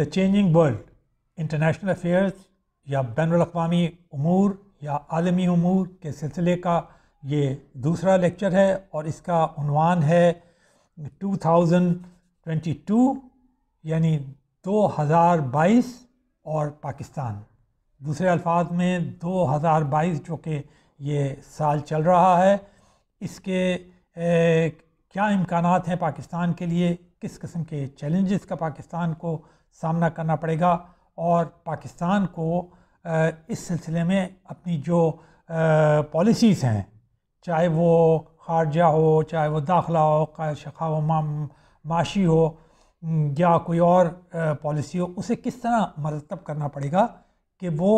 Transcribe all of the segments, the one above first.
the changing world international affairs या बैन अवी अमूर या आलमी अमूर के सिलसिले का ये दूसरा लेक्चर है और इसका उनवान है 2022 यानी 2022 और पाकिस्तान दूसरे अल्फाज में 2022 जो कि ये साल चल रहा है इसके ए, क्या इम्कान हैं पाकिस्तान के लिए किस किस्म के चैलेंजेस का पाकिस्तान को सामना करना पड़ेगा और पाकिस्तान को इस सिलसिले में अपनी जो पॉलिसीज़ हैं चाहे वो खारजा हो चाहे वो दाखला हो शखा हो माशी हो या कोई और पॉलिसी हो उसे किस तरह मरतब करना पड़ेगा कि वो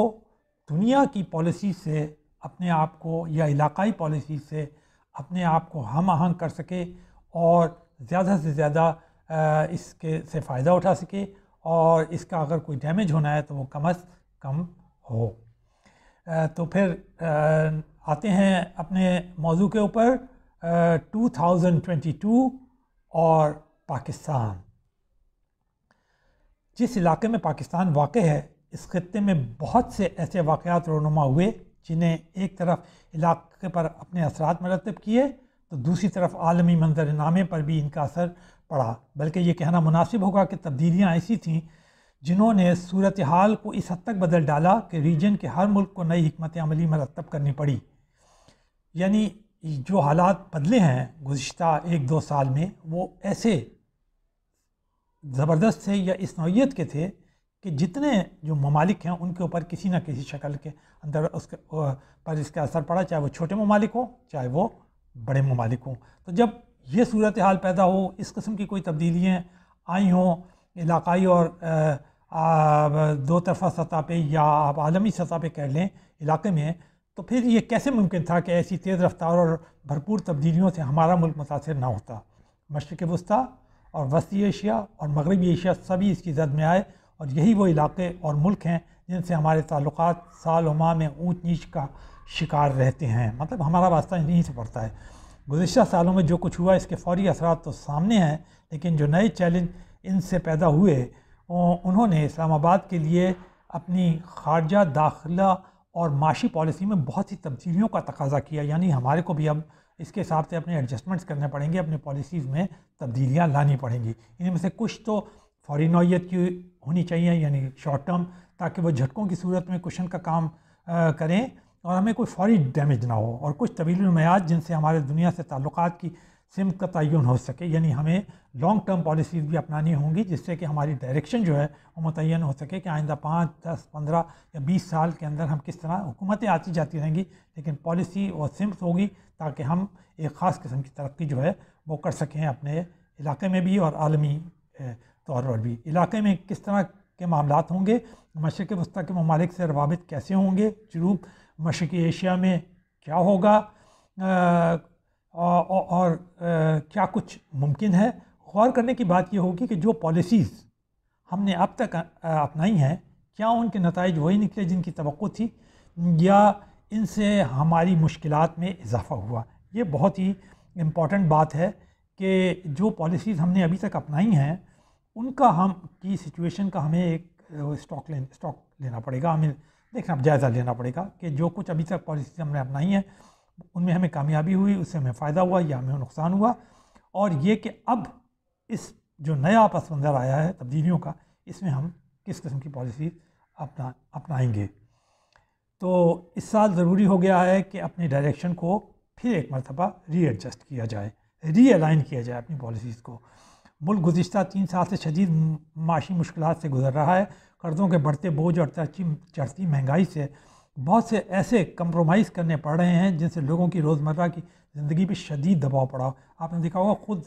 दुनिया की पॉलिसी से अपने आप को या इलाकाई पॉलिसी से अपने आप को हम आहंग कर सके और ज़्यादा से ज़्यादा इसके से फ़ायदा उठा सके और इसका अगर कोई डैमेज होना है तो वो कम अज कम हो तो फिर आते हैं अपने मौजू के ऊपर 2022 और पाकिस्तान जिस इलाके में पाकिस्तान वाक़ है इस खत्े में बहुत से ऐसे वाक़ात रोनुमा हुए जिन्हें एक तरफ इलाके पर अपने असरात मरतब किए तो दूसरी तरफ आलमी मंजरनामे पर भी इनका असर पढ़ा बल्कि ये कहना मुनासिब होगा कि तब्दीलियाँ ऐसी थीं जिन्होंने सूरत हाल को इस हद तक बदल डाला कि रीजन के हर मुल्क को नई हमत अमली मरतब करनी पड़ी यानी जो हालात बदले हैं गुज्त एक दो साल में वो ऐसे ज़बरदस्त थे या इस नौीयत के थे कि जितने जो ममालिक हैं उनके ऊपर किसी न किसी शक्ल के अंदर उसके पर इसका असर पड़ा चाहे वो छोटे ममालिक हों चाहे वो बड़े ममालिक हों तो जब ये सूरत हाल पैदा हो इस किस्म की कोई तब्दीलियाँ आई हों इलाकई और दो तरफा सतह पर या आप आलमी सतह पर कह लें इलाके में तो फिर ये कैसे मुमकिन था कि ऐसी तेज़ रफ्तार और भरपूर तब्दीलियों से हमारा मुल्क मुतासर ना होता मशरक़ वस्ती और वस्ती एशिया और मगरबी एशिया सभी इसकी जद में आए और यही वो इलाके और मुल्क हैं जिनसे हमारे ताल्लुक साल माह में ऊँच नीच का शिकार रहते हैं मतलब हमारा वास्ता यहीं से पड़ता है गुजशत सालों में जो कुछ हुआ इसके फौरी असरा तो सामने हैं लेकिन जो नए चैलेंज इनसे पैदा हुए उन्होंने इस्लामाबाद के लिए अपनी खारजा दाखिला और माशी पॉलिसी में बहुत सी तब्दीलियों का तकाजा किया यानी हमारे को भी अब इसके हिसाब से अपने एडजस्टमेंट्स करने पड़ेंगे अपने पॉलिसीज़ में तब्दीलियाँ लानी पड़ेंगी इनमें से कुछ तो फौरी नौीयत की होनी चाहिए यानी शॉर्ट टर्म ताकि वो झटकों की सूरत में कुशन का काम आ, करें और हमें कोई फौरी डैमेज ना हो और कुछ तवील नुमायात जिनसे हमारे दुनिया से ताल्लुक़ की सिमत का तयन हो सके यानी हमें लॉन्ग टर्म पॉलिसीज़ भी अपनानी होंगी जिससे कि हमारी डायरेक्शन जो है वो मुतन हो सके कि आइंदा पाँच दस पंद्रह या बीस साल के अंदर हम किस तरह हुकूमतें आती जाती रहेंगी लेकिन पॉलिसी और सिमत होगी ताकि हम एक ख़ास किस्म की तरक्की जो है वो कर सकें अपने इलाके में भी और आलमी तौर पर भी इलाके में किस तरह के मामला होंगे मशरक़ वस्ती के ममालिक से रवाबित कैसे होंगे जनूब मशरक़ी एशिया में क्या होगा और, आ, क्या कुछ मुमकिन है गौर करने की बात यह होगी कि जो पॉलिसीज़ हमने अब तक अपनाई हैं क्या उनके नतज वही निकले जिनकी तो थी या इनसे हमारी मुश्किल में इजाफ़ा हुआ ये बहुत ही इम्पॉटेंट बात है कि जो पॉलिसीज़ हमने अभी तक अपनाई हैं उनका हम की सिचुएशन का हमें एक स्टॉक ले स्टॉक लेना पड़ेगा हमें लेकिन अब जायज़ा लेना पड़ेगा कि जो कुछ अभी तक पॉलिसी हमने अपनाई हैं उनमें हमें कामयाबी हुई उससे हमें फ़ायदा हुआ या हमें नुकसान हुआ और ये कि अब इस जो नया पस मंज़र आया है तब्दीलियों का इसमें हम किस किस्म की पॉलिसी अपना अपनाएंगे तो इस साल ज़रूरी हो गया है कि अपने डायरेक्शन को फिर एक मरतबा रीएडजस्ट किया जाए रीअलाइन किया जाए अपनी पॉलिसीज़ को मुल्क गुज्त तीन साल से शदीद माशी मुश्किल से गुजर रहा है कर्ज़ों के बढ़ते बोझ और चढ़ती महंगाई से बहुत से ऐसे कंप्रोमाइज़ करने पड़ रहे हैं जिनसे लोगों की रोज़मर्रा की ज़िंदगी पर शदीद दबाव पड़ा आपने देखा होगा ख़ुद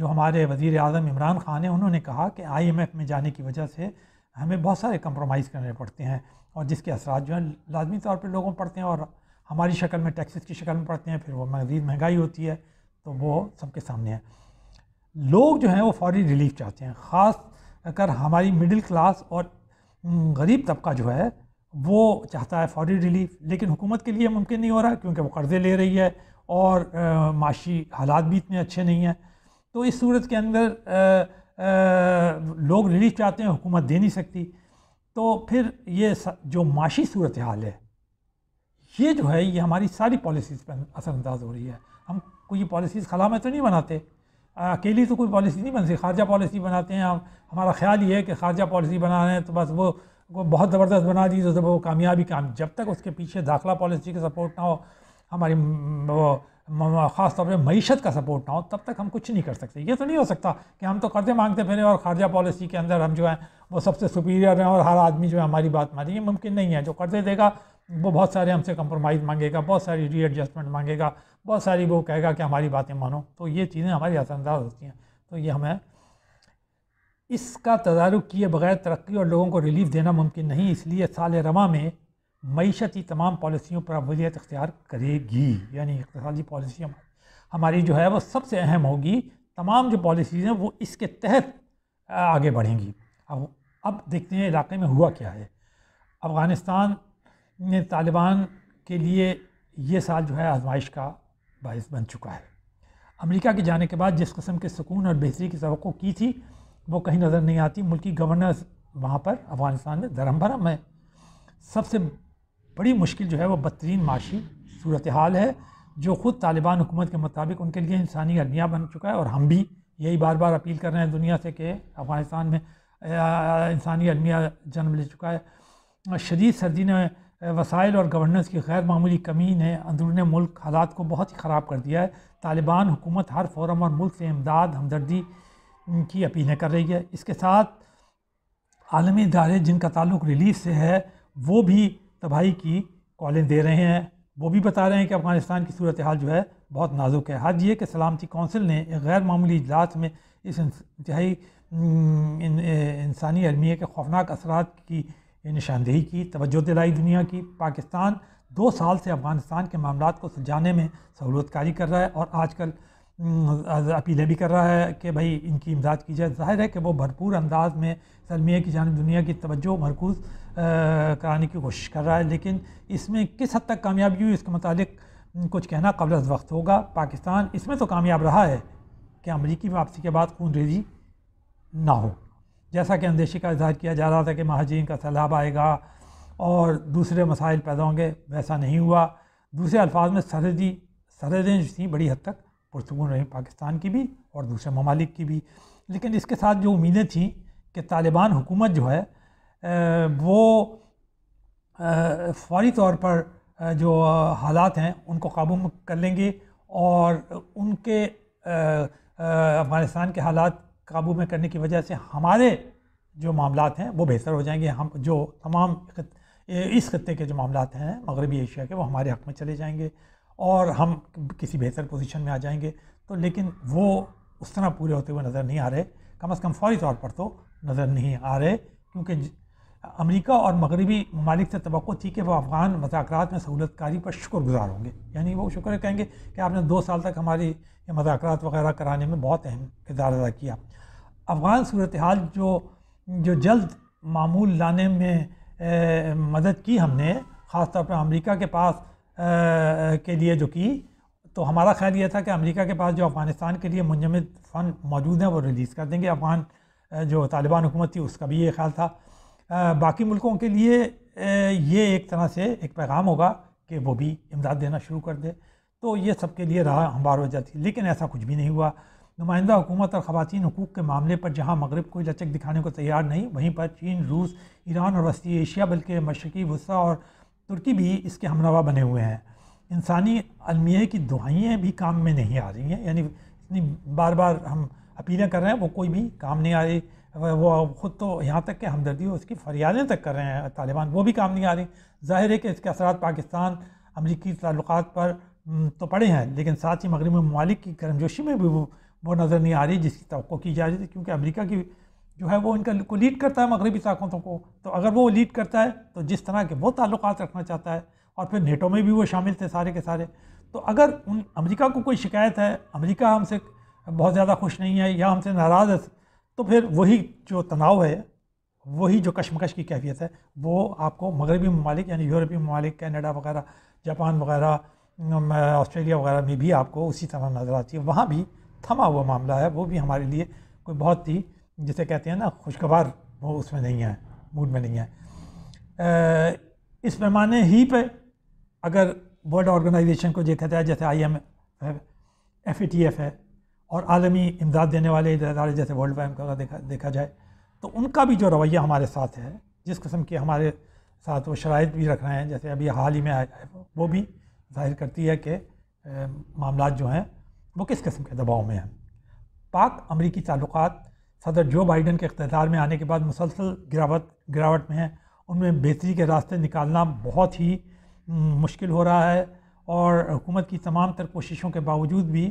जो हमारे वज़ी अजम इमरान ख़ान हैं उन्होंने कहा कि आई एम एफ़ में जाने की वजह से हमें बहुत सारे कंप्रोमाइज़ करने पड़ते हैं और जिसके असरा जो है लाजमी तौर पर लोगों पड़ते हैं और हमारी शक्ल में टैक्सेस की शक्ल में पड़ते हैं फिर वो मजीद महंगाई होती है तो वो सबके सामने है लोग जो हैं वो फौरी रिलीफ चाहते हैं ख़ास कर हमारी मिडिल क्लास और गरीब तबका जो है वो चाहता है फौरी रिलीफ लेकिन हुकूमत के लिए मुमकिन नहीं हो रहा क्योंकि वो कर्ज़े ले रही है और माशी हालात भी इतने अच्छे नहीं हैं तो इस सूरत के अंदर आ, आ, लोग रिलीफ चाहते हैं हुकूमत दे नहीं सकती तो फिर ये जो माशी सूरत हाल है ये जो है ये हमारी सारी पॉलिसीज़ पर असरानंदाज हो रही है हम कोई पॉलिसीज़ खला में तो नहीं बनाते अकेली तो कोई पॉलिसी नहीं बनती खारजा पॉलिसी बनाते हैं हम हमारा ख्याल ये है कि खारजा पॉलिसी बना रहे हैं तो बस वो वो बहुत ज़बरदस्त बना दी तो वो कामयाबी काम जब तक उसके पीछे दाखिला पॉलिसी का सपोर्ट ना हो हमारी वो ख़ास तौर पर मीशत का सपोर्ट ना हो तब तक हम कुछ नहीं कर सकते ये तो नहीं हो सकता कि हम तो कर्जे मांगते फिरें और खारजा पॉलिसी के अंदर हम जो है वो सबसे सुपीरियर हैं और हर आदमी जो है हमारी बात मानी ये मुमकिन नहीं है जो कर्जे देगा वो बहुत सारे हमसे कंप्रोमाइज़ मांगेगा बहुत सारी रीएडजस्टमेंट मांगेगा बहुत सारी वो कहेगा कि हमारी बातें मानो तो ये चीज़ें हमारी असरअंदाज होती हैं तो ये हमें इसका तदारुक किए बगैर तरक्की और लोगों को रिलीफ देना मुमकिन नहीं इसलिए साल रमा में मीशती तमाम पॉलिसियों पर अवलियत अख्तियार करेगी यानी इकतदी पॉलिसी हमारी जो है वह सबसे अहम होगी तमाम जो पॉलिसीज़ हैं वो इसके तहत आगे बढ़ेंगी अब अब देखते हैं इलाके में हुआ क्या है अफ़गानिस्तान ने तालिबान के लिए ये साल जो है आजमाइश का बायस बन चुका है अमेरिका के जाने के बाद जिस कस्म के सुकून और बेहतरी की तो की थी वो कहीं नज़र नहीं आती मुल्क गवर्नर वहाँ पर अफ़गानिस्तान में धर्म भरम है सबसे बड़ी मुश्किल जो है वह बदतरीन माशी सूरत हाल है जो ख़ुद तालिबान हुकूमत के मुताबिक उनके लिए इंसानी अलमिया बन चुका है और हम भी यही बार बार अपील कर रहे हैं दुनिया से कि अफ़गानिस्तान में इंसानी अलमिया जन्म ले चुका है शदीद सर्दी ने वसाइल और गवर्नेंस की गैर मामूली कमी ने अंदरून मुल्क हालात को बहुत ही ख़राब कर दिया है तालिबान हुकूमत हर फोरम और मुल्क से इमदाद हमदर्दी की अपीलें कर रही है इसके साथ आलमी इदारे जिनका ताल्लुक रिलीफ से है वो भी तबाही की कॉलें दे रहे हैं वो भी बता रहे हैं कि अफ़गानिस्तान की सूरत हाल जो है बहुत नाजुक है हद ये कि सलामती कौंसिल ने एक गैर मामूली इजलास में इस इंतहाई इंसानी अलमिया के खौफनाक असरात की ये निशानदेही की तवज्जो दिलाई दुनिया की पाकिस्तान दो साल से अफ़गानिस्तान के मामला को सुलझाने में सहूलतकारी कर रहा है और आजकल अपीलें भी कर रहा है कि भाई इनकी इमदाद की जाए जाहिर है कि वो भरपूर अंदाज में सरमिया की जानब दुनिया की तवज्जो मरकूज कराने की कोशिश कर रहा है लेकिन इसमें किस हद तक कामयाबी हुई इसके मतलब कुछ कहना कबल वक्त होगा पाकिस्तान इसमें तो कामयाब रहा है कि अमरीकी वापसी के बाद खून रेजी ना हो जैसा कि अंदेशी का इजहार किया जा रहा था कि महाजीन का सैलाब आएगा और दूसरे मसाइल पैदा होंगे वैसा नहीं हुआ दूसरे अल्फाज में सरहदी सरहदें थी बड़ी हद तक पुरसकून रही पाकिस्तान की भी और दूसरे ममालिक की भी लेकिन इसके साथ जो उम्मीदें थीं कि तालिबान हुकूमत जो है वो फौरी तौर पर जो हालात हैं उनको काबू कर लेंगे और उनके अफ़गानिस्तान के हालात काबू में करने की वजह से हमारे जो मामला हैं वो बेहतर हो जाएंगे हम जो तमाम इस खत्े के जो मामला हैं मगरबी एशिया के वो हमारे हक़ में चले जाएंगे और हम किसी बेहतर पोजीशन में आ जाएंगे तो लेकिन वो उस तरह पूरे होते हुए नज़र नहीं आ रहे कम अज़ कम फौरी तौर पर तो नज़र नहीं आ रहे क्योंकि अमेरिका और मगरबी ममालिक से तो थी कि वह अफ़गान मजाक में सहूलतकारी पर शुक्र गुज़ार होंगे यानी वो शुक्र कहेंगे कि आपने दो साल तक हमारी मजाक वगैरह कराने में बहुत अहम किरदार अदा किया अफ़गान सूरत हाल जो जो जल्द मामूल लाने में ए, मदद की हमने ख़ास तौर पर अमेरिका के पास ए, के लिए जो की तो हमारा ख्याल ये था कि अमेरिका के पास जो अफ़गानिस्तान के लिए मुंजमद फ़ंड मौजूद हैं वो रिलीज़ कर देंगे अफ़गान जो तालिबान हुकूमत थी उसका भी ये ख्याल था बाकी मुल्कों के लिए ये एक तरह से एक पैगाम होगा कि वो भी इमदाद देना शुरू कर दे तो ये सब के लिए राह हमवार हो जाती लेकिन ऐसा कुछ भी नहीं हुआ नुमाइंदा हुकूमत और ख़वान हकूक़ के मामले पर जहाँ मगरब कोई लचक दिखाने को तैयार नहीं वहीं पर चीन रूस ईरान और वस्ती एशिया बल्कि मशरक़ी वसा और तुर्की भी इसके हमनवा बने हुए हैं इंसानी अलमिया की दुआइयाँ भी काम में नहीं आ रही हैं यानी इतनी बार बार हम अपीलें कर रहे हैं वो कोई भी काम नहीं आ रही वो ख़ुद तो यहाँ तक के हमदर्दी उसकी फरियादें तक कर रहे हैं तालिबान वो भी काम नहीं आ रही ज़ाहिर है कि इसके असरा पाकिस्तान अमरीकी तल्लक पर तो पड़े हैं लेकिन साथ ही मगरबी ममालिक की गर्मजोशी में भी वो वो नज़र नहीं आ रही जिसकी तो की जा रही थी क्योंकि अमरीका की जो है वो इनका को लीड करता है मगरबी ताकतों को तो अगर वो लीड करता है तो जिस तरह के वो ताल्लुक रखना चाहता है और फिर नेटो में भी वो शामिल थे सारे के सारे तो अगर उन अमरीका को कोई शिकायत है अमरीका हमसे बहुत ज़्यादा खुश नहीं है या हमसे नाराज़ है तो फिर वही जो तनाव है वही जो कश्मकश की कैफियत है वो आपको मगरबी ममालिक यानी यूरोपीय ममालिक कैनेडा वगैरह जापान वगैरह ऑस्ट्रेलिया वगैरह में भी आपको उसी तरह नज़र आती है वहाँ भी थमा हुआ मामला है वो भी हमारे लिए कोई बहुत ही जिसे कहते हैं ना खुशगवार वो उसमें नहीं है मूड में नहीं है इस पैमाने ही पे अगर वर्ल्ड ऑर्गेनाइजेशन को देखा जाए जैसे I M F A T F है और आलमी इमदाद देने वाले इदारे जैसे वर्ल्ड बैंक का देखा देखा जाए तो उनका भी जो रवैया हमारे साथ है जिस किस्म के हमारे साथ वो शराइ भी रख रहे हैं जैसे अभी हाल ही में आया वो भी जाहिर करती है कि मामला जो हैं वो किस किस्म के दबाव में हैं पाक अमरीकी ताल्लुक सदर जो बाइडन के अख्तदार में आने के बाद मुसलसल गिरावट गिरावट में हैं उनमें बेहतरी के रास्ते निकालना बहुत ही मुश्किल हो रहा है और हुकूमत की तमाम तर कोशिशों के बावजूद भी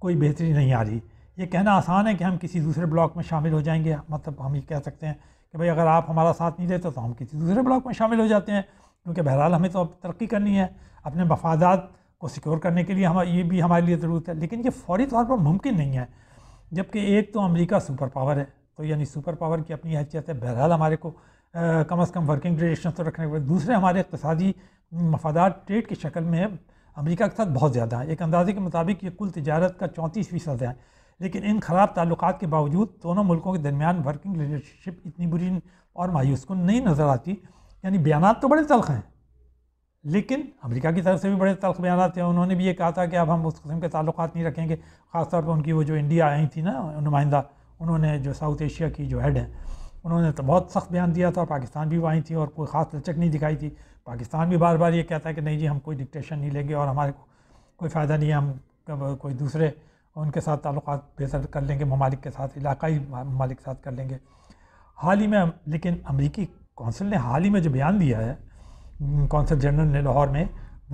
कोई बेहतरी नहीं आ रही ये कहना आसान है कि हम किसी दूसरे ब्लॉक में शामिल हो जाएंगे मतलब हम ये कह सकते हैं कि भाई अगर आप हमारा साथ नहीं देते तो हम किसी दूसरे ब्लॉक में शामिल हो जाते हैं क्योंकि बहरहाल हमें तो अब तरक्की करनी है अपने मफादात को सिक्योर करने के लिए हम ये भी हमारे लिए ज़रूरत है लेकिन ये फौरी तौर पर मुमकिन नहीं है जबकि एक तो अमरीका सुपर पावर है तो यानी सुपर पावर की अपनी हैसियत है बहरहाल हमारे को आ, कम अज़ कम वर्किंग रिलेशन तो रखने के दूसरे हमारे इकतदी मफादार ट्रेड की शक्ल में अमेरिका के साथ बहुत ज़्यादा है एक अंदाजे के मुताबिक ये कुल तजारत का चौंतीस फ़ीसद है लेकिन इन ख़राब ताल्लुक के बावजूद दोनों मुल्कों के दरमियान वर्किंग रिलेशनशिप इतनी बुरी और मायूस को नहीं नज़र आती यानी बयान तो बड़े तलख हैं लेकिन अमेरिका की तरफ से भी बड़े तलख बयान थे उन्होंने भी ये कहा था कि अब हम उस कस्म के ताल्लुक नहीं रखेंगे ख़ासतौर पर उनकी वो जो इंडिया आई थी ना नुमाइंदा उन्होंने जो साउथ एशिया की जो हेड हैं उन्होंने तो बहुत सख्त बयान दिया था पाकिस्तान भी वो आई थी और कोई ख़ास लचक नहीं दिखाई थी पाकिस्तान भी बार बार ये कहता है कि नहीं जी हम कोई डिक्टेशन नहीं लेंगे और हमारे को कोई फ़ायदा नहीं है हम कोई दूसरे उनके साथ ताल्लुक बेहतर कर लेंगे ममालिक के साथ इलाकई ममालिक के साथ कर लेंगे हाल ही में लेकिन अमरीकी कौंसिल ने हाल ही में जो बयान दिया है कौंसल जनरल ने लाहौर में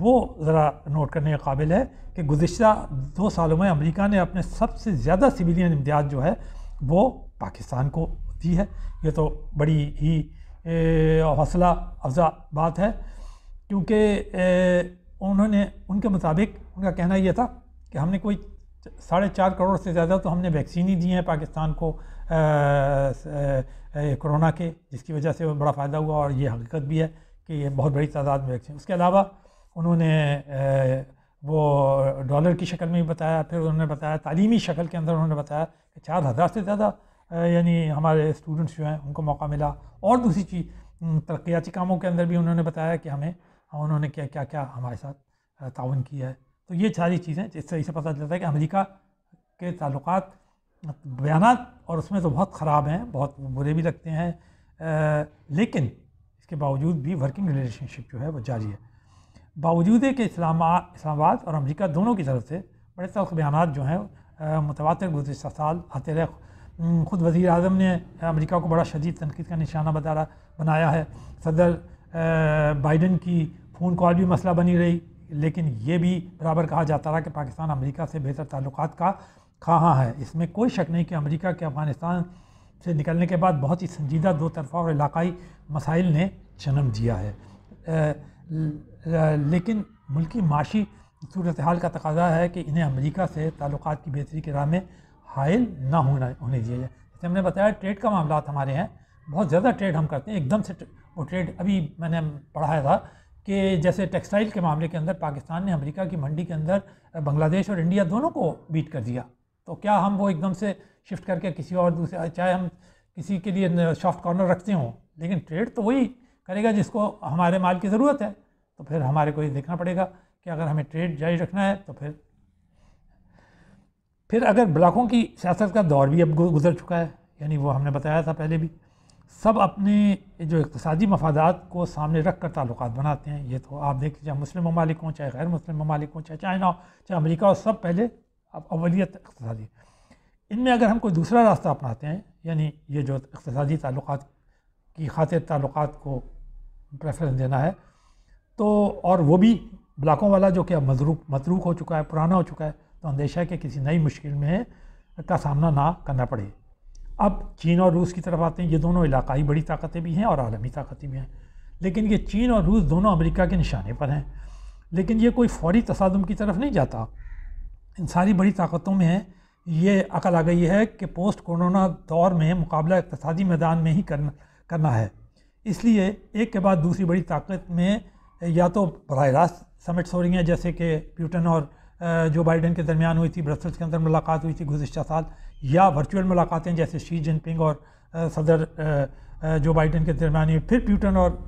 वो ज़रा नोट करने के काबिल है कि गुज्त दो सालों में अमरीका ने अपने सबसे ज़्यादा सिविलियन इम्तियाज जो है वो पाकिस्तान को दी है ये तो बड़ी ही हौसला अफजा बात है क्योंकि उन्होंने उनके मुताबिक उनका कहना यह था कि हमने कोई साढ़े चार करोड़ से ज़्यादा तो हमने वैक्सीन ही दी है पाकिस्तान को कोरोना के जिसकी वजह से बड़ा फ़ायदा हुआ और ये हकीकत भी है कि ये बहुत बड़ी तादाद में वैक्सीन उसके अलावा उन्होंने वो डॉलर की शक्ल में भी बताया फिर उन्होंने बताया तालीमी शक्ल के अंदर उन्होंने बताया कि चार हज़ार से ज़्यादा यानी हमारे स्टूडेंट्स जो हैं उनको मौका मिला और दूसरी चीज़ तरक्याती कामों के अंदर भी उन्होंने बताया कि हमें उन्होंने क्या क्या क्या हमारे साथ ताउन किया है तो ये सारी चीज़ें जिससे इसे पता चलता है कि अमेरिका के ताल्लुक बयान और उसमें तो बहुत ख़राब हैं बहुत बुरे भी लगते हैं आ, लेकिन इसके बावजूद भी वर्किंग रिलेशनशिप जो है वो जारी है बावजूद है कि इस्लाम इस्लामाबाद और अमेरिका दोनों की तरफ से बड़े तल्ख बयान जो हैं मुतवा गुजशत साल आते रहे हम्म, ख़ुद वज़ी अजम ने अमरीका को बड़ा शदीद तनकीद का निशाना बता रहा बनाया है सदर बाइडन की फ़ोन कॉल भी मसला बनी रही लेकिन ये भी बराबर कहा जाता रहा कि पाकिस्तान अमरीका से बेहतर ताल्लुक का खां है इसमें कोई शक नहीं कि अमरीका के अफ़गानिस्तान से निकलने के बाद बहुत ही संजीदा दो तरफा और इलाकई मसाइल ने जन्म दिया है लेकिन मुल्की माशी सूरत हाल का तकाजा है कि इन्हें अमरीका से ताल्लुक की बेहतरी के राह में हायल ना होना होने दिया जाए जैसे हमने बताया ट्रेड का मामला हमारे हैं बहुत ज़्यादा ट्रेड हम करते हैं एकदम से वो ट्रेड अभी मैंने पढ़ाया था कि जैसे टेक्सटाइल के मामले के अंदर पाकिस्तान ने अमेरिका की मंडी के अंदर बांग्लादेश और इंडिया दोनों को बीट कर दिया तो क्या हम वो एकदम से शिफ्ट करके किसी और दूसरे चाहे हम किसी के लिए सॉफ्ट कॉर्नर रखते हों लेकिन ट्रेड तो वही करेगा जिसको हमारे माल की ज़रूरत है तो फिर हमारे को ये देखना पड़ेगा कि अगर हमें ट्रेड जारी रखना है तो फिर फिर अगर ब्लाकों की सियासत का दौर भी अब गुजर चुका है यानी वो हमने बताया था पहले भी सब अपने जो इकतसदी मफादात को सामने रख कर ताल्लुक बनाते हैं ये तो आप देखिए चाहे मुस्लिम ममालिक हों चाहे गैर मुस्लिम ममालिक हों चाहे चाइना हो चाहे अमरीका हो सब पहले अवलीत इकतदी इनमें अगर हम कोई दूसरा रास्ता अपनाते हैं यानी ये जो इकतदी ताल्लुक की खातिर ताल्लुक को प्रेफरेंस देना है तो और वो भी ब्लाकों वाला जो कि अब मजरूक मतरूक हो चुका है पुराना हो चुका है तो अंदेशा है कि किसी नई मुश्किल में का सामना ना करना पड़े अब चीन और रूस की तरफ आते हैं ये दोनों इलाकाई बड़ी ताकतें भी हैं और आलमी ताकतें भी हैं लेकिन ये चीन और रूस दोनों अमेरिका के निशाने पर हैं लेकिन ये कोई फौरी तसादम की तरफ नहीं जाता इन सारी बड़ी ताकतों में ये अकल आ गई है कि पोस्ट कोरोना दौर में मुकाबला इकतदी मैदान में ही करना करना है इसलिए एक के बाद दूसरी बड़ी ताकत में या तो बरह रास्त समिट्स हो रही हैं जैसे कि प्यूटन और जो बाइडन के दरमियान हुई थी ब्रसल्स के अंदर मुलाकात हुई थी गुजशत साल या वर्चुअल मुलाकातें जैसे शी जिनपिंग और सदर जो बाइडन के दरमियान हुई फिर प्यूटन और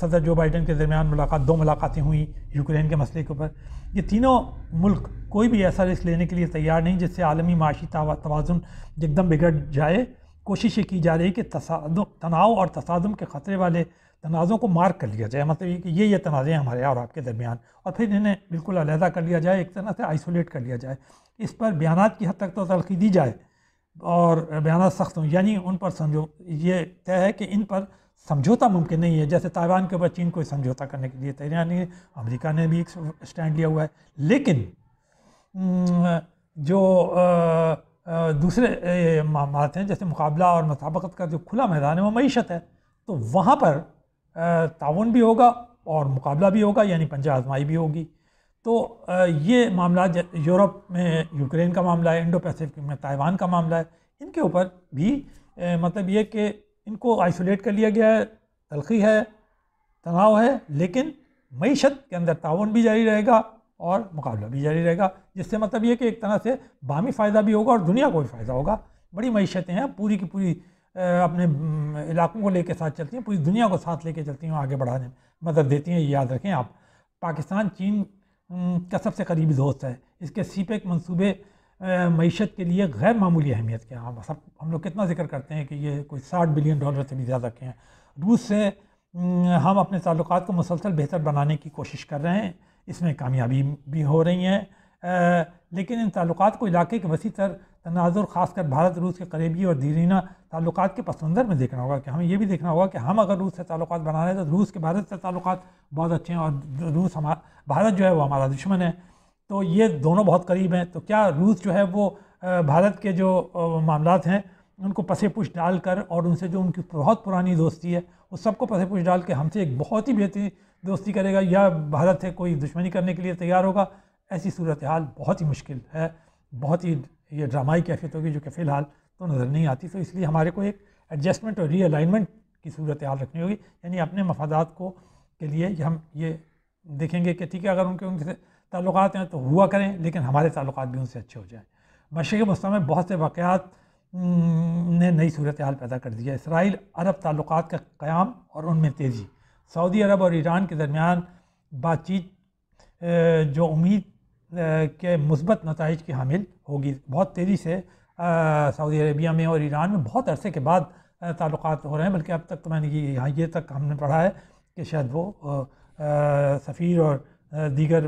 सदर जो बाइडन के दरमियान मुलाकात दो मुलाकातें हुई यूक्रेन के मसले के ऊपर ये तीनों मुल्क कोई भी ऐसा रिस्क लेने के लिए तैयार नहीं जिससे आलमी माशी तोज़ुन एकदम बिगड़ जाए कोशिशें की जा रही है कि तनाव और तसादम के ख़तरे वाले तनाज़ों को मार्क कर लिया जाए मतलब ये कि ये ये तनाज़े हैं हमारे और आपके दरमियान और फिर इन्हें बिल्कुल अलहदा कर लिया जाए एक तरह से आइसोलेट कर लिया जाए इस पर बयान की हद तक तो तलखी दी जाए और बयान सख्त हों यानी उन पर समझो ये तय है कि इन पर समझौता मुमकिन नहीं है जैसे ताइवान के ऊपर चीन को समझौता करने के लिए तैयार नहीं अमरीका ने भी एक स्टैंड लिया हुआ है लेकिन जो दूसरे मामला हैं जैसे मुकाबला और मसाबकत का जो खुला मैदान है वो मीशत है तो वहाँ पर ताउन भी होगा और मुकाबला भी होगा यानी पंजा आजमाई भी होगी तो ये मामला यूरोप में यूक्रेन का मामला है इंडो पैसिफिक में ताइवान का मामला है इनके ऊपर भी मतलब ये कि इनको आइसोलेट कर लिया गया है तलखी है तनाव है लेकिन मीशत के अंदर ताउन भी जारी रहेगा और मुकाबला भी जारी रहेगा जिससे मतलब ये कि एक तरह से बामी फ़ायदा भी होगा और दुनिया को भी फ़ायदा होगा बड़ी मीशतें हैं पूरी की पूरी अपने इलाकों को लेकर साथ चलती हैं पूरी दुनिया को साथ लेकर चलती हैं आगे बढ़ाने में मदद देती हैं ये याद रखें आप पाकिस्तान चीन का सबसे करीबी दोस्त है इसके सीपेक मंसूबे मीशत के लिए गैर मामूली अहमियत के हम सब हम लोग कितना जिक्र करते हैं कि ये कोई साठ बिलियन डॉलर से भी ज़्यादा के हैं रूस से हम अपने ताल्लुक को मुसलसल बेहतर बनाने की कोशिश कर रहे हैं इसमें कामयाबी भी हो रही हैं लेकिन इन तल्लत को इलाके के वसी तर तनाजुर खासकर भारत रूस के करीबी और दीरीना तल्लक के पस मंज़र में देखना होगा कि हमें यह भी देखना होगा कि हम अगर रूस से ताल्लुक बना रहे हैं तो रूस के भारत से ताल्लुक बहुत अच्छे हैं और रूस हमारा भारत जो है वो हमारा दुश्मन है तो ये दोनों बहुत करीब हैं तो क्या रूस जो है वो भारत के जो मामला हैं उनको पसे पुश डाल कर और उनसे जो उनकी बहुत पुरानी दोस्ती है उस सबको पसे पुश डाल के हमसे एक बहुत ही बेहतरीन दोस्ती करेगा या भारत से कोई दुश्मनी करने के लिए तैयार होगा ऐसी सूरत हाल बहुत ही मुश्किल है बहुत ही ये ड्रामाई कैफियत होगी जो कि फ़िलहाल तो नज़र नहीं आती तो इसलिए हमारे को एक एडजस्टमेंट और रीअलाइनमेंट की सूरत हाल रखनी होगी यानी अपने मफादात को के लिए हम ये देखेंगे कि ठीक है अगर उनके उनसे ताल्लुक हैं तो हुआ करें लेकिन हमारे ताल्लुक भी उनसे अच्छे हो जाएँ मशरक़ वस्ती में बहुत से वाक़ात ने नई सूरत हाल पैदा कर दी है इसराइल अरब ताल्लुक का क़्याम और उनमें तेज़ी सऊदी अरब और ईरान के दरमियान बातचीत जो उम्मीद के मुस्बत नतज की हामिल होगी बहुत तेज़ी से सऊदी अरबिया में और ईरान में बहुत अरसे के बाद ताल्लुक हो रहे हैं बल्कि अब तक तो मैंने ये ये तक हमने पढ़ा है कि शायद वो सफ़ीर और दीगर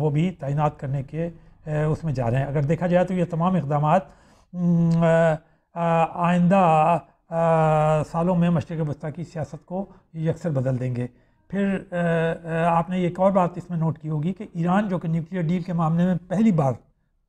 वो भी तैनात करने के उसमें जा रहे हैं अगर देखा जाए तो ये तमाम इकदाम आइंदा सालों में मशरक़ वस्ती की सियासत को यकसर बदल देंगे फिर आपने एक और बात इसमें नोट की होगी कि ईरान जो कि न्यूक्लियर डील के मामले में पहली बार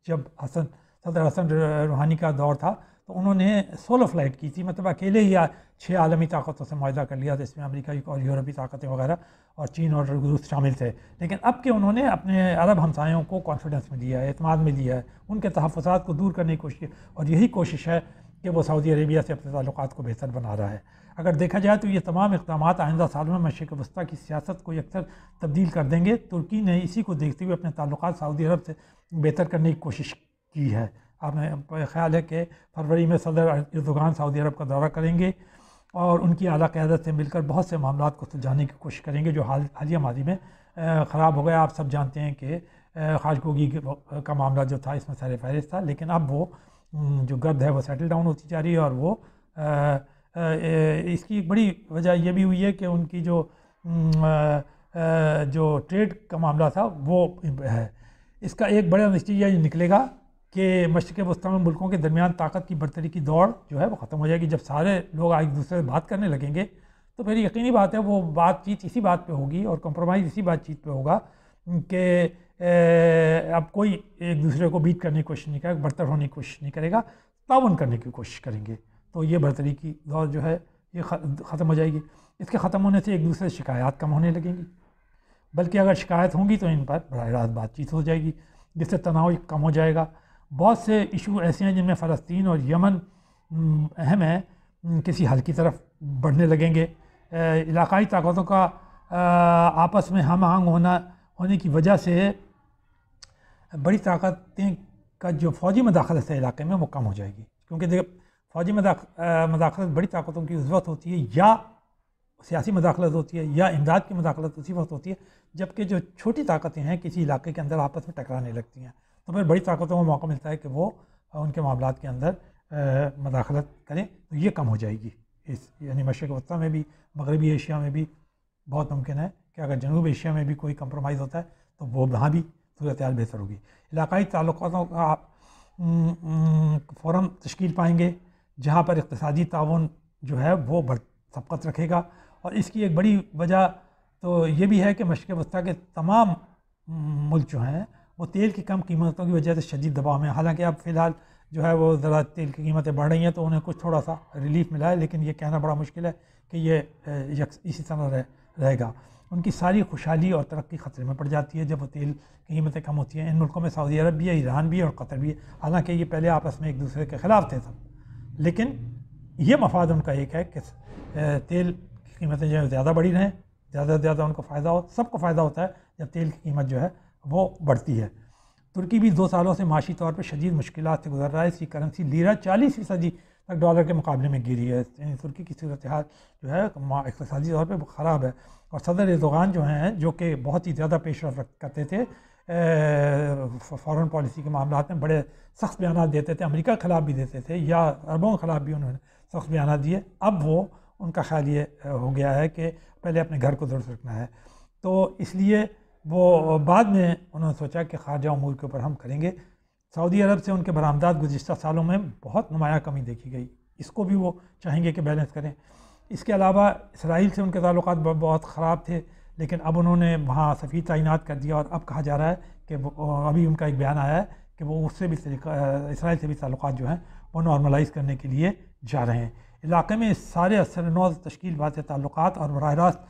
जब हसन सदर हसन रूहानी का दौर था तो उन्होंने सोलो फ्लाइट की थी मतलब अकेले ही छः आलमी ताकतों से माहा कर लिया था इसमें अमेरिका और यूरोपी ताकतें वगैरह और चीन और रूस शामिल थे लेकिन अब के उन्होंने अपने अरब हमसायों को कॉन्फिडेंस में दिया है अतमाद में दिया है उनके तहफ़ात को दूर करने की कोशिश और यही कोशिश है कि वो सऊदी अरेबिया से अपने ताल्लुक को बेहतर बना रहा है अगर देखा जाए तो ये तमाम इकदाम आइंदा साल में मशरक़ वस्ती की सियासत को अक्सर तब्दील कर देंगे तुर्की ने इसी को देखते हुए अपने ताल्लुक सऊदी अरब से बेहतर करने की कोशिश की है आपने ख्याल है कि फरवरी में सदर इर्दगान सऊदी अरब का दौरा करेंगे और उनकी अला क्यादत से मिलकर बहुत से मामला को सुलझाने की कोशिश करेंगे जो हाल हालिया माजी में ख़राब हो गया आप सब जानते हैं कि खाशगोगी का मामला जो था इसमें सर फहरिस्त था लेकिन अब वो जो गर्द है वो सेटल डाउन होती जा रही है और वो इसकी एक बड़ी वजह यह भी हुई है कि उनकी जो जो ट्रेड का मामला था वो है इसका एक बड़ा नतीजा ये निकलेगा कि मशरक़ वस्ती में मुल्कों के दरमियान ताकत की बरतरी की दौड़ जो है वो ख़त्म हो जाएगी जब सारे लोग एक दूसरे से बात करने लगेंगे तो फिर यकीनी बात है वो बातचीत इसी बात पे होगी और कम्प्रोमाइज़ इसी बातचीत पे होगा कि अब कोई एक दूसरे को बीट करने की कोशिश नहीं करेगा बरतर होने की कोशिश नहीं करेगा तावन करने की कोशिश करेंगे तो ये बर्तरी की दौर जो है ये ख़त्म हो जाएगी इसके ख़त्म होने से एक दूसरे से शिकायत कम होने लगेंगी बल्कि अगर शिकायत होंगी तो इन पर बर रास्त बातचीत हो जाएगी जिससे तनाव कम हो जाएगा बहुत से इशू ऐसे हैं जिनमें फ़लस्तीन और यमन अहम है किसी हल की तरफ बढ़ने लगेंगे इलाकई ताकतों का आपस में हम आहंग होना होने की वजह से बड़ी ताकतें का जो फौजी मदाखलत है इलाके में वो कम हो जाएगी क्योंकि देखिए फौजी मदाखलत बड़ी ताकतों की उस वक्त होती है या सियासी मदाखलत होती है या इमदाद की मदाखलत उसी वक्त होती है जबकि जो छोटी ताकतें हैं किसी इलाके के अंदर आपस में टकराने लगती हैं तो फिर बड़ी ताकतों को मौका मिलता है कि वो उनके मामला के अंदर मदाखलत करें तो ये कम हो जाएगी इस यानी मशरक वस्ता में भी मगरबी एशिया में भी बहुत मुमकिन है कि अगर जनूब एशिया में भी कोई कंप्रोमाइज़ होता है तो वो वहाँ भी सूरत बेहतर होगी इलाकई ताल्लुक आप फोरम तश्कील पाएंगे जहाँ पर इकतदी ताउन जो है वो बढ़ सबकत रखेगा और इसकी एक बड़ी वजह तो ये भी है कि मशक़ वस्ती के तमाम मुल्क जो हैं वो तेल की कम कीमतों की वजह से शदीद दबाव में हालांकि अब फ़िलहाल जो है वो ज़रा तेल की कीमतें बढ़ रही हैं तो उन्हें कुछ थोड़ा सा रिलीफ मिला है लेकिन ये कहना बड़ा मुश्किल है कि ये इसी तरह रह, रहेगा उनकी सारी खुशहाली और तरक्की ख़तरे में पड़ जाती है जब वो तेल की कीमतें कम होती हैं इन मुल्कों में सऊदी अरब भी है ईरान भी है और कतर भी है हालांकि ये पहले आपस में एक दूसरे के ख़िलाफ़ थे सब लेकिन ये मफाद उनका एक है कि तेल की कीमतें जो है ज़्यादा बढ़ी रहें ज़्यादा से ज़्यादा उनको फ़ायदा हो सबको फ़ायदा होता है जब तेल की कीमत जो है वो बढ़ती है तुर्की भी दो सालों से माशी तौर पर शदीद मुश्किल से गुजर रहा है इसकी करेंसी लीरा चालीस फीसदी तक डॉलर के मुकाबले में गिरी है तुर्की की सूरत हाल जो है इकतदी तौर पर ख़राब है और सदर एर्दोगान जो हैं जो कि बहुत ही ज़्यादा पेश करते थे फॉरेन पॉलिसी के मामला में बड़े सख्त बयान देते थे अमेरिका के ख़िलाफ़ भी देते थे या अरबों के ख़िलाफ़ भी उन्होंने सख्त बयान दिए अब वो उनका ख्याल ये हो गया है कि पहले अपने घर को दुरुस्त रखना है तो इसलिए वो बाद में उन्होंने सोचा कि खारजा अमूर के ऊपर हम करेंगे सऊदी अरब से उनके बरामदात गुज्त सालों में बहुत नुमाया कमी देखी गई इसको भी वो चाहेंगे कि बैलेंस करें इसके अलावा इसराइल से उनके ताल्लुक बहुत ख़राब थे लेकिन अब उन्होंने वहाँ सफ़ी तैनात कर दिया और अब कहा जा रहा है कि अभी उनका एक बयान आया है कि वो उससे भी इसराइल से भी ताल्लुक जो हैं वो नॉर्मलाइज करने के लिए जा रहे हैं इलाके में सारे असरनोज तश्कील वात ताल्लुक और बरह रास्त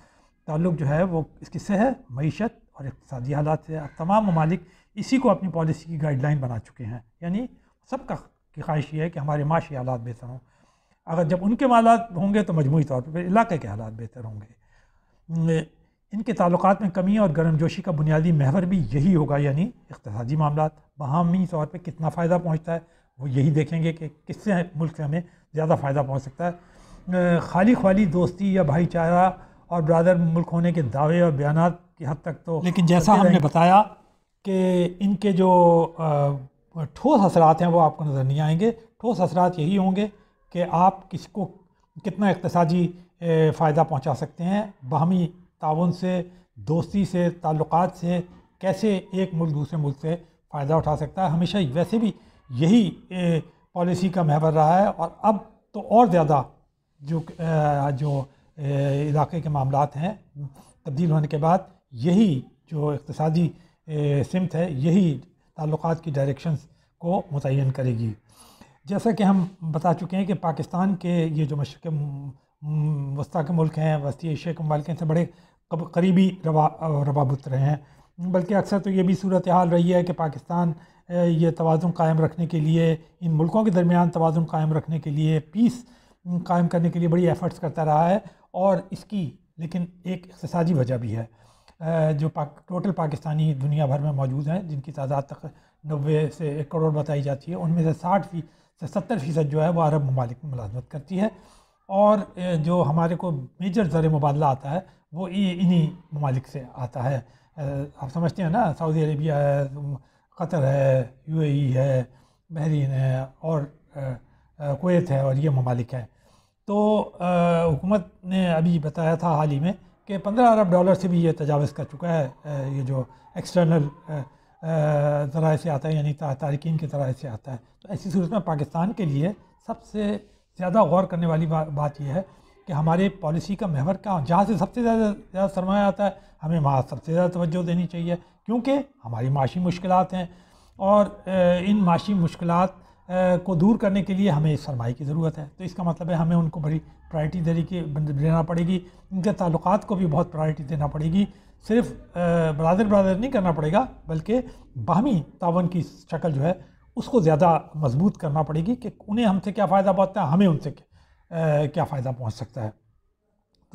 ताल्लुक जो है वो इसकी सेहत मीशत और इकतदी हालात से तमाम ममालिक इसी को अपनी पॉलिसी की गाइडलाइन बना चुके हैं यानी सबका की ख्वाहिश ये है कि हमारे माशी हालात बेहतर हों अगर जब उनके हालात होंगे तो मजमू तौर पर इलाके के हालात बेहतर होंगे इनके ताल्लुक में कमी और गर्मजोशी का बुनियादी महवर भी यही होगा यानी इकतदी मामला बाहमी तौर पर कितना फ़ायदा पहुँचता है वो यही देखेंगे कि किससे मुल्क से हमें ज़्यादा फ़ायदा पहुँच सकता है खाली खाली दोस्ती या भाईचारा और बरदर मुल्क होने के दावे और बयान की हद तक तो लेकिन जैसा हमने बताया कि इनके जो ठोस असरात हैं वो आपको नज़र नहीं आएंगे ठोस असरात यही होंगे कि आप किसको कितना इकतसाजी फ़ायदा पहुंचा सकते हैं बाहमी ताउन से दोस्ती से ताल्लुकात से कैसे एक मुल्क दूसरे मुल्क से फ़ायदा उठा सकता है हमेशा वैसे भी यही पॉलिसी का महवर रहा है और अब तो और ज़्यादा जो जो इलाके के मामला हैं तब्दील होने के बाद यही जो इकतदी सिमत है यही ताल्लुक की डायरेक्शन को मुतन करेगी जैसा कि हम बता चुके हैं कि पाकिस्तान के ये जो मशरक़ हम्म, वस्ता के मुल्क हैं वस्ती एशिया के मालिक से बड़े करीबी रवा रवाबत रहे हैं बल्कि अक्सर तो ये भी सूरत हाल रही है कि पाकिस्तान ये तोज़ुन कायम रखने के लिए इन मुल्कों के दरमियान तोज़ुन कायम रखने के लिए पीस कायम करने के लिए बड़ी एफ़र्ट्स करता रहा है और इसकी लेकिन एक इकतसाजी वजह भी है जो पाक टोटल पाकिस्तानी दुनिया भर में मौजूद हैं जिनकी तादाद तक नबे से एक करोड़ बताई जाती है उनमें से साठ फी से सत्तर फ़ीसद जो है वो अरब ममालिक में मुलाजमत करती है और जो हमारे को मेजर ज़र मुबादला आता है वो इन्हीं ममालिक से आता है आप समझते हैं ना सऊदी अरेबिया है कतर है यूएई है बहरीन है और कोत है और ये ममालिक हैं तो हुकूमत ने अभी बताया था हाल ही में कि पंद्रह अरब डॉलर से भी ये तजावज़ कर चुका है ये जो एक्सटर्नल ज़रा से आता है यानी तारकिन के ज़रा से आता है तो ऐसी सूरत में पाकिस्तान के लिए सबसे ज़्यादा गौर करने वाली बा, बात यह है कि हमारे पॉलिसी का महवर क्या जहाँ से सबसे ज़्यादा ज़्यादा सरमाया आता है हमें वहाँ सबसे ज़्यादा तवज्जो देनी चाहिए क्योंकि हमारी माशी मुश्किल हैं और इन माशी मुश्किल को दूर करने के लिए हमें सरमाई की ज़रूरत है तो इसका मतलब है हमें उनको बड़ी प्रायरिटी देने की देना पड़ेगी उनके ताल्लुक को भी बहुत प्रायरिटी देना पड़ेगी सिर्फ बरदर बरदर नहीं करना पड़ेगा बल्कि बाहमी तावन की शक्ल जो है उसको ज़्यादा मजबूत करना पड़ेगी कि उन्हें हमसे क्या फ़ायदा पहुँचता है हमें उनसे क्या फ़ायदा पहुँच सकता है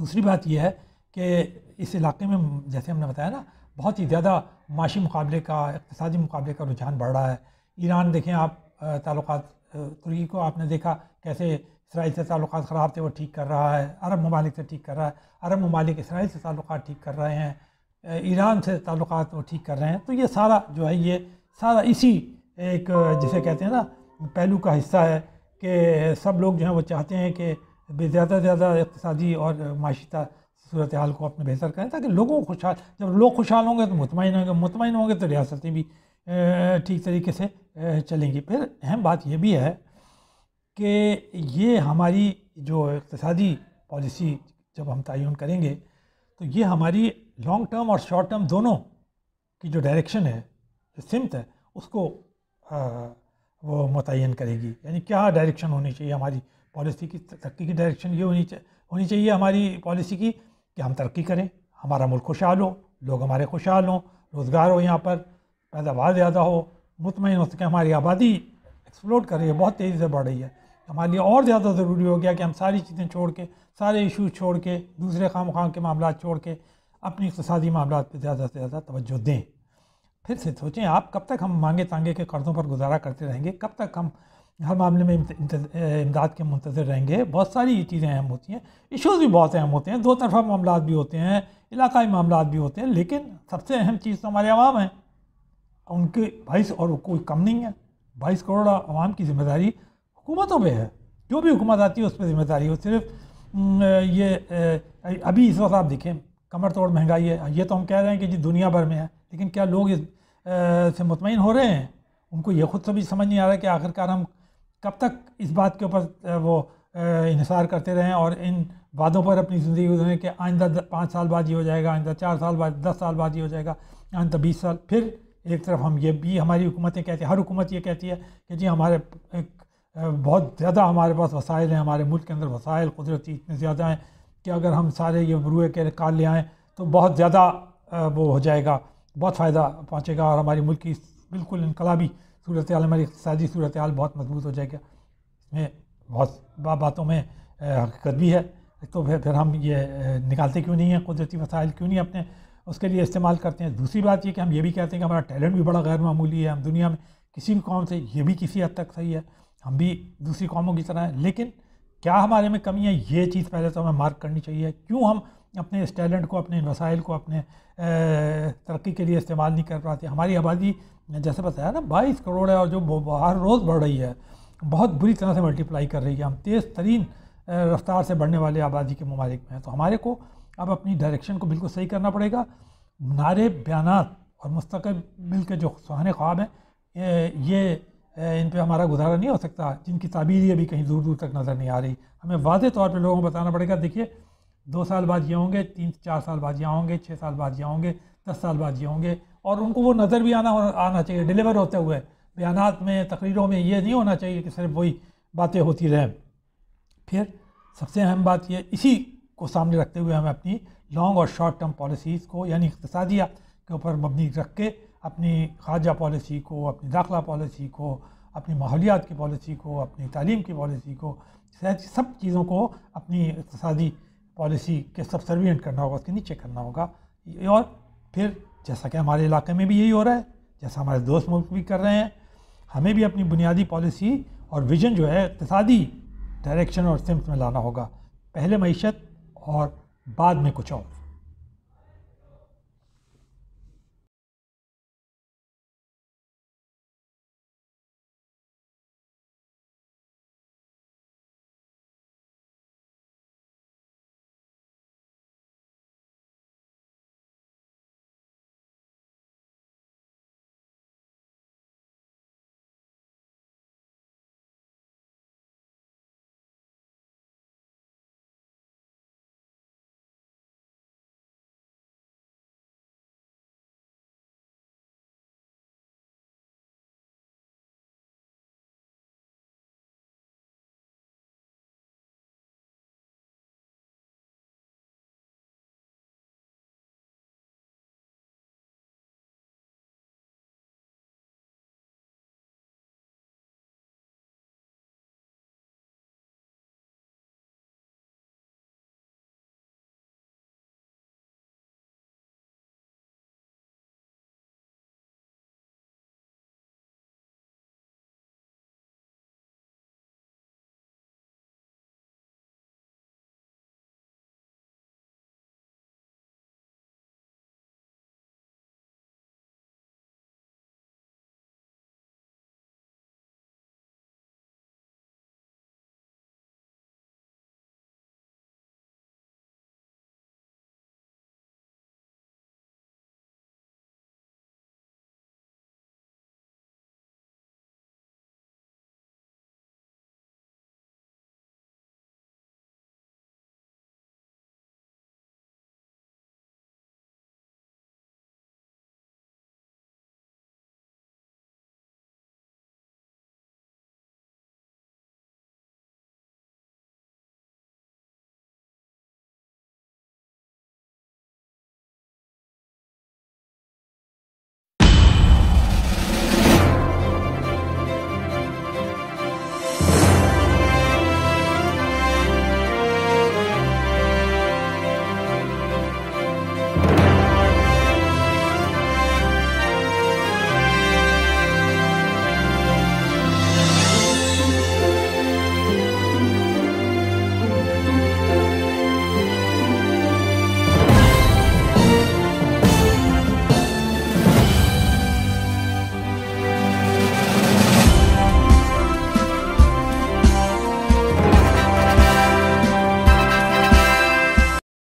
दूसरी बात यह है कि इस इलाके में जैसे हमने बताया ना बहुत ही ज़्यादा माशी मुकाबले का इकतदी मुकाबले का रुझान बढ़ रहा है ईरान देखें आप ताल्लुक तुर्की को आपने देखा कैसे इसराइल से ताल्लुक ख़राब थे वो ठीक कर रहा है अरब ममालिक से ठीक कर रहा है अरब ममालिक इसराइल से ताल्लुक ठीक कर रहे हैं ईरान से ताल्लुक वो ठीक कर रहे हैं तो ये सारा जो है ये सारा इसी एक जिसे कहते हैं ना पहलू का हिस्सा है कि सब लोग जो हैं वो चाहते हैं कि ज़्यादा से ज़्यादा इकतदी और माशता सूरत हाल को अपने बेहतर करें ताकि लोगों को खुशहाल जब लोग खुशहाल होंगे तो मुतमिन होंगे मुतमिन होंगे तो रियासतें भी ठीक तरीके से चलेंगी फिर अहम बात यह भी है कि ये हमारी जो इकतदी पॉलिसी जब हम तयन करेंगे तो ये हमारी लॉन्ग टर्म और शॉर्ट टर्म दोनों की जो डायरेक्शन है जो सिमत है उसको हाँ, हाँ, वो मुतन करेगी यानी क्या डायरेक्शन होनी चाहिए हमारी पॉलिसी की तरक्की की डायरेक्शन ये होनी चाहिए होनी चाहिए हमारी पॉलिसी की कि हम तरक्की करें हमारा मुल्क खुशहाल हो लोग हमारे खुशहाल हों रोज़गार हो यहाँ पर पैदावार ज़्यादा हो मुतमिन हो सके हमारी आबादी एक्सप्लोड कर रही है बहुत तेज़ी से बढ़ रही है हमारे लिए और ज़्यादा ज़रूरी हो गया कि हम सारी चीज़ें छोड़ के सारे इशूज़ छोड़ के दूसरे खाम खाम के मामला छोड़ के अपनी इकतदी मामला पर ज़्यादा से ज़्यादा तोज्जो दें फिर से सोचें आप कब तक हम मांगे तांगे के कर्ज़ों पर गुजारा करते रहेंगे कब तक हम हर मामले में इमदाद के मुंतजर रहेंगे बहुत सारी ये चीज़ें अहम होती हैं इश्यूज़ भी बहुत अहम होते हैं दो तरफा मामला भी होते हैं इलाकाई मामला भी होते हैं लेकिन सबसे अहम चीज़ तो हमारे आवाम है उनके बाईस और कोई कम नहीं है बाईस करोड़ आवाम की जिम्मेदारी हुकूमतों पर है जो भी हुकूमत आती है उस पर जिम्मेदारी हो सिर्फ ये अभी इस वक्त आप देखें कमर तोड़ महंगाई है ये तो हम कह रहे हैं कि जी दुनिया भर में है लेकिन क्या लोग इस से मुतमिन हो रहे हैं उनको ये खुद भी समझ नहीं आ रहा कि आखिरकार हम कब तक इस बात के ऊपर वो इसार करते रहें और इन वादों पर अपनी ज़िंदगी गुजरें कि आइंदा पाँच साल बाद ये हो जाएगा आइंदा चार साल बाद दस साल बाद ये हो जाएगा आइंदा बीस साल फिर एक तरफ हम ये भी हमारी हुकूमतें कहती हैं हर हुकूमत ये कहती है कि जी हमारे एक बहुत ज़्यादा हमारे पास वसाइल हैं हमारे मुल्क के अंदर वसाइल कुदरती इतने ज़्यादा हैं कि अगर हम सारे ये बरूए के कार ले आएँ तो बहुत ज़्यादा वो हो जाएगा बहुत फ़ायदा पहुँचेगा और हमारी मुल्क की बिल्कुल इनकलाबी सूरत हमारी इकतदी सूरत बहुत मजबूत हो जाएगा इसमें बहुत बा बातों में हकीकत भी है तो फिर फिर हम ये निकालते क्यों नहीं हैं कुदरती वसाइल क्यों नहीं अपने उसके लिए इस्तेमाल करते हैं दूसरी बात ये कि हम ये भी कहते हैं कि हमारा टैलेंट भी बड़ा गैर मामूली है हम दुनिया में किसी भी कौम से ये भी किसी हद तक सही है हम भी दूसरी कौमों की तरह हैं लेकिन क्या हमारे में कमी है ये चीज़ पहले तो हमें मार्क करनी चाहिए क्यों हम अपने इस टैलेंट को अपने वसाइल को अपने तरक्की के लिए इस्तेमाल नहीं कर पाते हमारी आबादी जैसे बताया ना बाईस करोड़ है और जो हर रोज़ बढ़ रही है बहुत बुरी तरह से मल्टीप्लाई कर रही है हम तेज़ तरीन रफ्तार से बढ़ने वाले आबादी के ममालिक में हैं तो हमारे को अब अपनी डायरेक्शन को बिल्कुल सही करना पड़ेगा नारे बयान और मुस्तबिल के जो सुहाने ख्वाब हैं ये इन पर हमारा गुजारा नहीं हो सकता जिनकी ताबीर ये भी कहीं दूर दूर तक नज़र नहीं आ रही हमें वाजे तौर पर लोगों को बताना पड़ेगा देखिए दो साल बाद ये होंगे तीन चार साल बाद ये होंगे छः साल बाद ये होंगे दस साल बाद ये होंगे और उनको वो नज़र भी आना आना चाहिए डिलीवर होते हुए बयान में तकरीरों में ये नहीं होना चाहिए कि सिर्फ वही बातें होती रहें फिर सबसे अहम बात यह इसी को सामने रखते हुए हमें अपनी लॉन्ग और शॉर्ट टर्म पॉलिसीज़ को यानी इकतसादिया के ऊपर मबनी रख के अपनी खारजा पॉलिसी को अपनी दाखिला पॉलिसी को अपनी माहौलियात की पॉलिसी को अपनी तालीम की पॉलिसी को सब चीज़ों को अपनी इकतसादी पॉलिसी के सब सर्वियंट करना होगा उसके नीचे करना होगा और फिर जैसा कि हमारे इलाके में भी यही हो रहा है जैसा हमारे दोस्त मुल्क भी कर रहे हैं हमें भी अपनी बुनियादी पॉलिसी और विजन जो है इकतदी डायरेक्शन और सिम्स में लाना होगा पहले मीशत और बाद में कुछ और